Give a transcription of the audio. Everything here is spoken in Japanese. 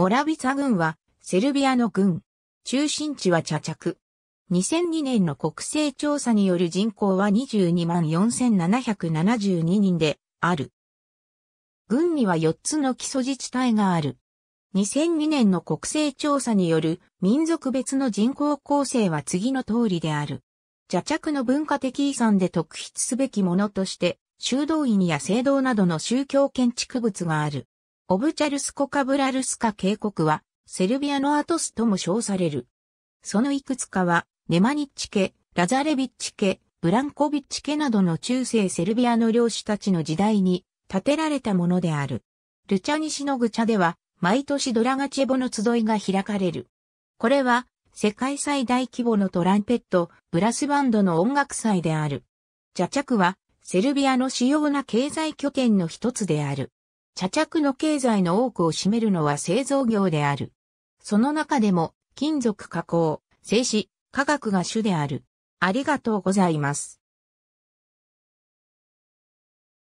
モラビサ軍は、セルビアの軍。中心地は茶着。2002年の国勢調査による人口は22万4772人である。軍には4つの基礎自治体がある。2002年の国勢調査による民族別の人口構成は次の通りである。茶着の文化的遺産で特筆すべきものとして、修道院や聖堂などの宗教建築物がある。オブチャルスコ・カブラルスカ渓谷は、セルビアのアトスとも称される。そのいくつかは、ネマニッチ家、ラザレビッチ家、ブランコビッチ家などの中世セルビアの領主たちの時代に建てられたものである。ルチャニシノグチャでは、毎年ドラガチェボの集いが開かれる。これは、世界最大規模のトランペット、ブラスバンドの音楽祭である。ジャチャクは、セルビアの主要な経済拠点の一つである。茶着の経済の多くを占めるのは製造業である。その中でも、金属加工、製紙、化学が主である。ありがとうございます。